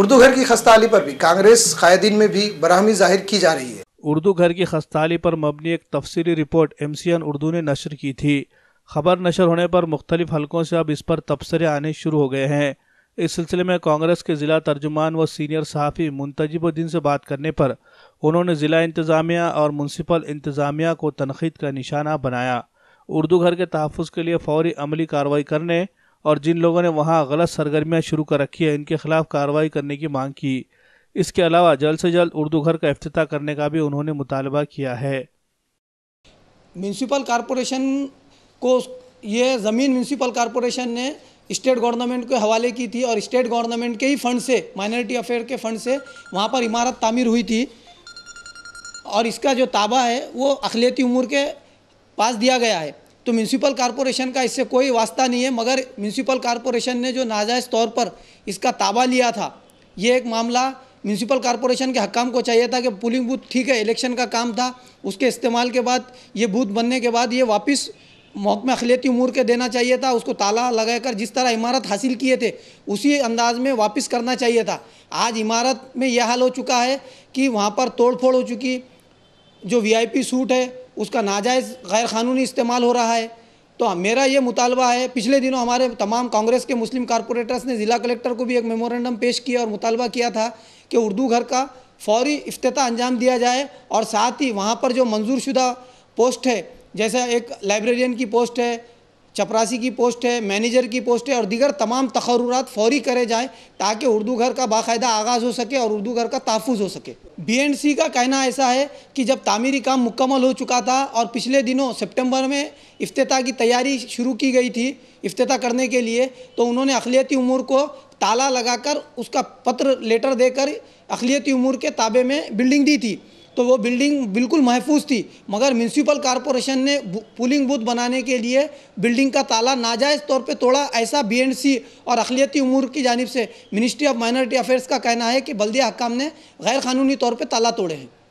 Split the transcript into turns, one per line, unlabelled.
उर्दू घर की खस्ताली पर भी कांग्रेस कायदीन में भी बरहमी जाहिर की जा रही है
उर्दू घर की खस्ताली पर मबनी एक तफसीली report M C N Urdu ने नशर की थी खबर नशर होने पर मुख्तलिफ हल्कों से अब इस पर तबसरे आने शुरू हो गए हैं इस सिलसिले में कांग्रेस के ज़िला तर्जुमान व सीनियर सहाफ़ी मुंतजिबुद्दीन से बात करने पर उन्होंने ज़िला इंतज़ामिया और म्यूनसिपल इंतज़ामिया को तनखीद का निशाना बनाया उर्दू घर के तहफ़ के लिए फौरी अमली कार्रवाई करने और जिन लोगों ने वहाँ गलत सरगर्मियाँ शुरू कर रखी है इनके खिलाफ कार्रवाई करने की मांग की इसके अलावा जल्द से जल्द उर्दू घर का अफ्ताह करने का भी उन्होंने मुतालबा किया है म्यूनसिपल कॉरपोरेशन को ये
ज़मीन म्यूनसिपल कॉरपोरेशन ने स्टेट गवर्नमेंट के हवाले की थी और स्टेट गवर्नमेंट के ही फंड से माइनॉरिटी अफेयर के फंड से वहाँ पर इमारत तामीर हुई थी और इसका जो ताबा है वो अखिलती उमूर के पास दिया गया है तो म्यूनसिपल कॉरपोरेशन का इससे कोई वास्ता नहीं है मगर म्यूनसिपल कॉरपोरेशन ने जो नाजायज़ तौर पर इसका ताबा लिया था ये एक मामला म्यूनसिपल कॉरपोरेशन के हकाम को चाहिए था कि पुलिंग बूथ ठीक है इलेक्शन का काम था उसके इस्तेमाल के बाद ये बूथ बनने के बाद ये वापस महकमे अखिलती उमूर के देना चाहिए था उसको ताला लगाकर जिस तरह इमारत हासिल किए थे उसी अंदाज में वापस करना चाहिए था आज इमारत में यह हाल हो चुका है कि वहाँ पर तोड़फोड़ हो चुकी जो वीआईपी सूट है उसका नाजायज़ गैर क़ानूनी इस्तेमाल हो रहा है तो हाँ, मेरा ये मुतालबा है पिछले दिनों हमारे तमाम कांग्रेस के मुस्लिम कॉरपोरेटर्स ने ज़िला कलेक्टर को भी एक मेमोरेंडम पेश किया और मुतालबा किया था कि उर्दू घर का फौरी अफ्ताह अंजाम दिया जाए और साथ ही वहाँ पर जो मंजूर शुदा पोस्ट है जैसा एक लाइब्रेरियन की पोस्ट है चपरासी की पोस्ट है मैनेजर की पोस्ट है और दीगर तमाम तकरूरत फौरी करे जाएँ ताकि उर्दू घर का बाकायदा आगाज़ हो सके और उर्दू घर का तहफ़ हो सके बी एंड सी का कहना ऐसा है कि जब तामीरी काम मुकम्मल हो चुका था और पिछले दिनों सितंबर में अफ्ताह की तैयारी शुरू की गई थी अफ्ताह करने के लिए तो उन्होंने अखिलती उमूर को ताला लगाकर उसका पत्र लेटर देकर अखिलती उमूर के ताबे में बिल्डिंग दी थी तो वो बिल्डिंग बिल्कुल महफूज थी मगर म्यूनसिपल कॉरपोरेशन ने पुलिंग बूथ बनाने के लिए बिल्डिंग का ताला नाजायज़ तौर पर तोड़ा ऐसा बी और अखिलती उमूर की जानब से मिनिस्ट्री ऑफ माइनॉरिटी अफेयर्स का कहना है कि बल्दिया हकाम ने गैर कानूनी तौर पर ताला तोड़े हैं